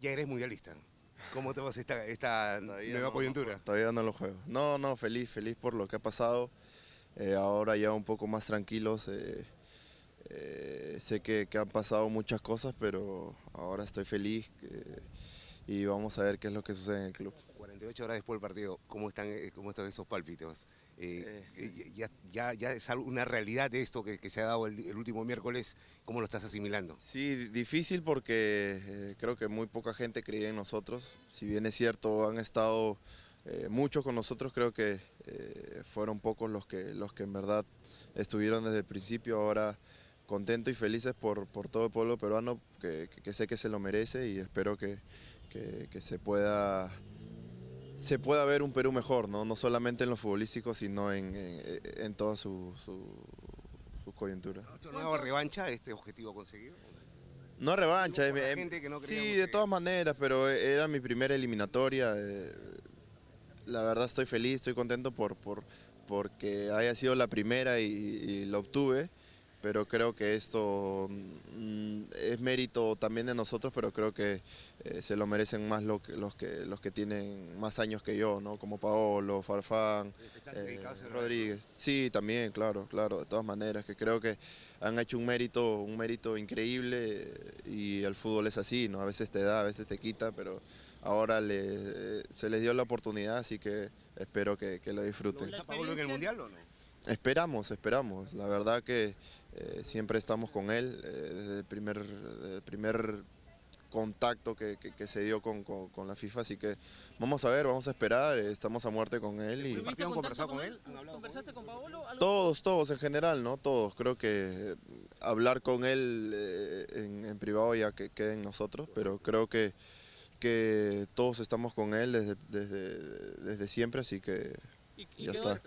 Ya eres mundialista. ¿Cómo te vas esta, esta nueva coyuntura? Todavía no lo juego. No, no, feliz, feliz por lo que ha pasado. Eh, ahora ya un poco más tranquilos. Eh, eh, sé que, han pasado muchas cosas, pero ahora estoy feliz y vamos a ver qué es lo que sucede en el club. 48 horas después del partido, ¿cómo están, eh, cómo están esos pálpitos? Eh, eh, ya, ya, ya, es una realidad de esto que, se ha dado el, último miércoles, ¿cómo lo estás asimilando? Sí, difícil porque creo que muy poca gente creía en nosotros, si bien es cierto han estado muchos con nosotros, creo que fueron pocos los que, los que en verdad estuvieron desde el principio, ahora contentos y felices por, por todo el pueblo peruano, que sé que se lo merece y espero que, que, se pueda se pueda ver un Perú mejor, ¿no? No solamente en los futbolísticos, sino en, en, en toda su, su, su coyuntura. ¿No revancha este objetivo conseguido? No revancha, em, em, sí, de todas maneras, pero era mi primera eliminatoria. Eh, la verdad estoy feliz, estoy contento por, por porque haya sido la primera y, y lo obtuve pero creo que esto mm, es mérito también de nosotros, pero creo que eh, se lo merecen más los, que, los que tienen más años que yo, ¿no? Como Paolo, Farfán, eh, Rodríguez. Sí, también, claro, claro, de todas maneras, que creo que han hecho un mérito, un mérito increíble y el fútbol es así, ¿no? A veces te da, a veces te quita, pero ahora se les dio la oportunidad, así que espero que, lo disfruten. Paolo en el Mundial o no? Esperamos, esperamos. La verdad que eh, siempre estamos con él eh, desde el primer, primer contacto que, se dio con, la FIFA, así que vamos a ver, vamos a esperar, eh, estamos a muerte con él. y conversado con él? ¿Conversaste con Paolo? Todos, todos en general, ¿no? Todos, creo que hablar con él en, privado ya que en nosotros, pero creo que, que todos estamos con él desde, desde, siempre, así que ya está.